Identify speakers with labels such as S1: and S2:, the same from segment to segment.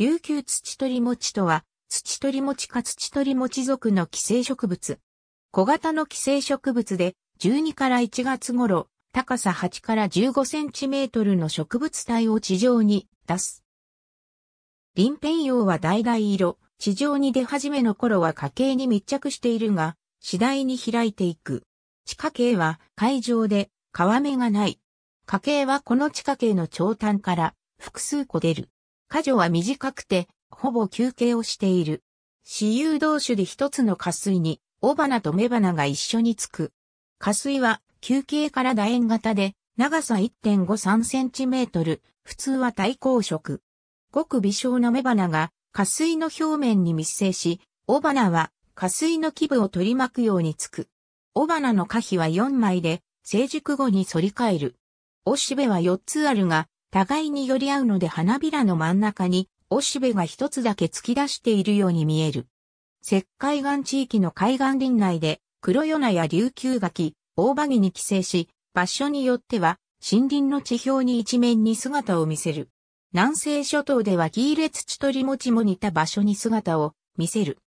S1: 琉球土取餅とは、土取餅か土取餅属の寄生植物。小型の寄生植物で、12から1月頃、高さ8から15センチメートルの植物体を地上に出す。臨辺葉は大々色、地上に出始めの頃は家系に密着しているが、次第に開いていく。地下茎は海上で皮目がない。家系はこの地下茎の長短から複数個出る。果樹は短くて、ほぼ休憩をしている。私有同種で一つの花水に、雄花と雌花が一緒につく。花水は、休憩から楕円型で、長さ1.53センチメートル、普通は対抗色。ごく微小の雌花が、花水の表面に密生し、雄花は、花水の基部を取り巻くようにつく。雄花の花皮は4枚で、成熟後に反り返る。おしべは4つあるが、互いに寄り合うので花びらの真ん中に、おしべが一つだけ突き出しているように見える。石灰岩地域の海岸林内で、黒ヨナや琉球柿、大葉木に寄生し、場所によっては、森林の地表に一面に姿を見せる。南西諸島ではギーレツチトリモチも似た場所に姿を見せる。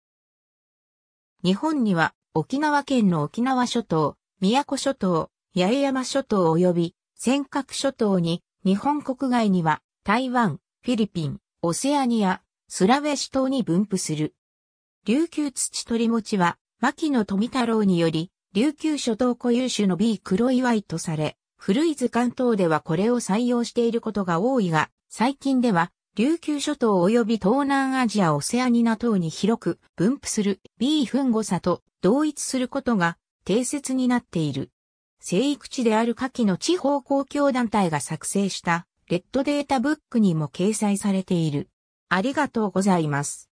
S1: 日本には沖縄県の沖縄諸島、宮古諸島、八重山諸島及び尖閣諸島に日本国外には台湾、フィリピン、オセアニア、スラウェシ島に分布する。琉球土鳥ちは、牧野富太郎により、琉球諸島固有種の B 黒祝いとされ、古い図鑑等ではこれを採用していることが多いが、最近では、琉球諸島及び東南アジアオセアニナ等に広く分布する B 粉誤差と同一することが定説になっている。生育地である下記の地方公共団体が作成したレッドデータブックにも掲載されている。ありがとうございます。